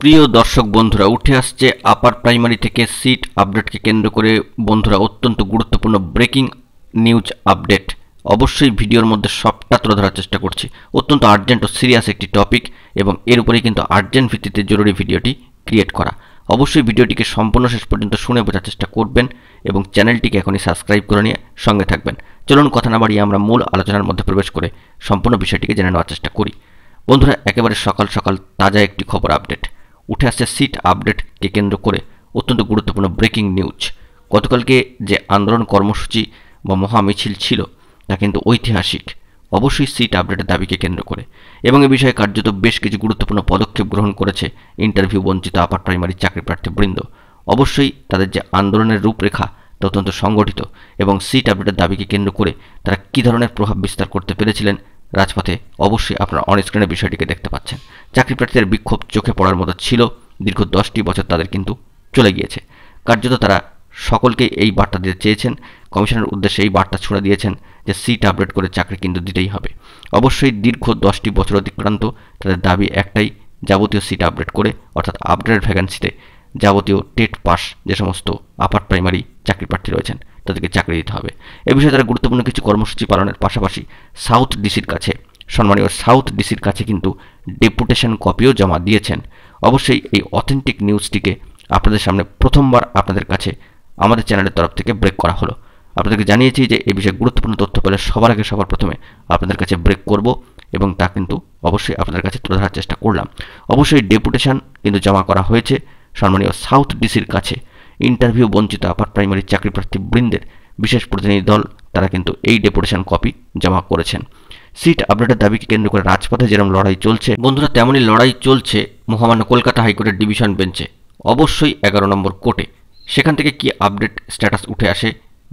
প্রিয় দর্শক বন্ধুরা উঠে আসছে আপার প্রাইমারি থেকে সিট আপডেটকে কেন্দ্র করে বন্ধুরা অত্যন্ত গুরুত্বপূর্ণ ব্রেকিং নিউজ আপডেট অবশ্যই ভিডিওর মধ্যে সবটা তুলে ধরার চেষ্টা করছি অত্যন্ত আর্জেন্ট ও সিরিয়াস একটি টপিক এবং এর উপরেই কিন্তু আর্জেন্ট ভিত্তিতে জরুরি ভিডিওটি ক্রিয়েট করা অবশ্যই ভিডিওটিকে সম্পূর্ণ শেষ পর্যন্ত শুনে বোঝার চেষ্টা করবেন এবং চ্যানেলটিকে এখনই সাবস্ক্রাইব করে নিয়ে সঙ্গে থাকবেন চলুন কথা না বাড়িয়ে আমরা মূল আলোচনার মধ্যে প্রবেশ করে সম্পূর্ণ বিষয়টিকে জেনে নেওয়ার চেষ্টা করি বন্ধুরা একেবারে সকাল সকাল তাজা একটি খবর আপডেট উঠে আসছে সিট আপডেটকে কেন্দ্র করে অত্যন্ত গুরুত্বপূর্ণ ব্রেকিং নিউজ গতকালকে যে আন্দোলন কর্মসূচি বা মহামিছিল ছিল তা কিন্তু ঐতিহাসিক অবশ্যই সিট আপডেটের দাবিকে কেন্দ্র করে এবং এ বিষয়ে কার্যত বেশ কিছু গুরুত্বপূর্ণ পদক্ষেপ গ্রহণ করেছে ইন্টারভিউ বঞ্চিত আপার প্রাইমারি চাকরি প্রার্থীবৃন্দ অবশ্যই তাদের যে আন্দোলনের রূপরেখা তা অত্যন্ত সংগঠিত এবং সিট আপডেটের দাবিকে কেন্দ্র করে তারা কী ধরনের প্রভাব বিস্তার করতে পেরেছিলেন রাজপথে অবশ্যই আপনারা অন বিষয়টিকে দেখতে পাচ্ছেন চাকরি প্রার্থীদের বিক্ষোভ চোখে পড়ার মতো ছিল দীর্ঘ দশটি বছর তাদের কিন্তু চলে গিয়েছে কার্যত তারা সকলকেই এই বার্তা দিতে চেয়েছেন কমিশনের উদ্দেশ্যে এই বার্তা ছুঁড়ে দিয়েছেন যে সিট আপডেট করে চাকরি কিন্তু দিতেই হবে অবশ্যই দীর্ঘ দশটি বছর অতিক্রান্ত তাদের দাবি একটাই যাবতীয় সিট আপডেট করে অর্থাৎ আপডেটেড ভ্যাকান্সিতে যাবতীয় টেট পাস যে সমস্ত আপার প্রাইমারি চাকরি প্রার্থী রয়েছেন তাদেরকে চাকরি দিতে হবে এ বিষয়ে তারা গুরুত্বপূর্ণ কিছু কর্মসূচি পালনের পাশাপাশি সাউথ ডিসির কাছে সম্মানীয় সাউথ ডিসির কাছে কিন্তু ডেপুটেশন কপিও জমা দিয়েছেন অবশ্যই এই অথেন্টিক নিউজটিকে আপনাদের সামনে প্রথমবার আপনাদের কাছে আমাদের চ্যানেলের তরফ থেকে ব্রেক করা হলো আপনাদেরকে জানিয়েছি যে এই বিষয়ে গুরুত্বপূর্ণ তথ্য পেলে সবার আগে সবার প্রথমে আপনাদের কাছে ব্রেক করব এবং তা কিন্তু অবশ্যই আপনাদের কাছে তুলে ধরার চেষ্টা করলাম অবশ্যই ডেপুটেশন কিন্তু জমা করা হয়েছে সম্মানীয় সাউথ ডিসির কাছে ইন্টারভিউ বঞ্চিত আপার প্রাইমারি চাকরি প্রার্থী বৃন্দের বিশেষ প্রতিনিধি দল তারা কিন্তু এই ডেপুটেশন কপি জমা করেছেন সিট আপডেটের দাবিকে কেন্দ্র করে রাজপথে যেরকম লড়াই চলছে বন্ধুরা তেমনই লড়াই চলছে মহামান্য কলকাতা হাইকোর্টের ডিভিশন বেঞ্চে অবশ্যই এগারো নম্বর কোর্টে সেখান থেকে কি আপডেট স্ট্যাটাস উঠে আসে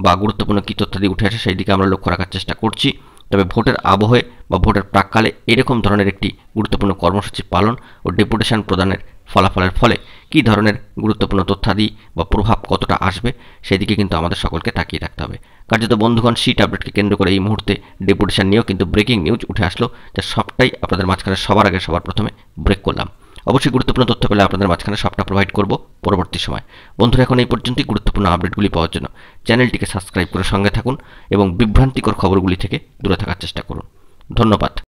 বা গুরুত্বপূর্ণ কী তথ্যাদি উঠে আসে সেই দিকে আমরা লক্ষ্য রাখার চেষ্টা করছি তবে ভোটের আবহে বা ভোটের প্রাককালে এরকম ধরনের একটি গুরুত্বপূর্ণ কর্মসূচি পালন ও ডেপুটেশন প্রদানের ফলাফলের ফলে কী ধরনের গুরুত্বপূর্ণ তথ্যাদি বা প্রভাব কতটা আসবে সেদিকে কিন্তু আমাদের সকলকে তাকিয়ে রাখতে হবে কার্যত বন্ধুগণ সিট আপডেটকে কেন্দ্র করে এই মুহূর্তে ডেপুটেশন নিয়েও কিন্তু ব্রেকিং নিউজ উঠে আসলো যা সবটাই আপনাদের মাঝখানে সবার আগে সবার প্রথমে ব্রেক করলাম অবশ্যই গুরুত্বপূর্ণ তথ্য পেলে আপনাদের মাঝখানে সবটা প্রোভাইড করব পরবর্তী সময় বন্ধুরা এখন এই পর্যন্তই গুরুত্বপূর্ণ আপডেটগুলি পাওয়ার জন্য চ্যানেলটিকে সাবস্ক্রাইব করে সঙ্গে থাকুন এবং বিভ্রান্তিকর খবরগুলি থেকে দূরে থাকার চেষ্টা করুন ধন্যবাদ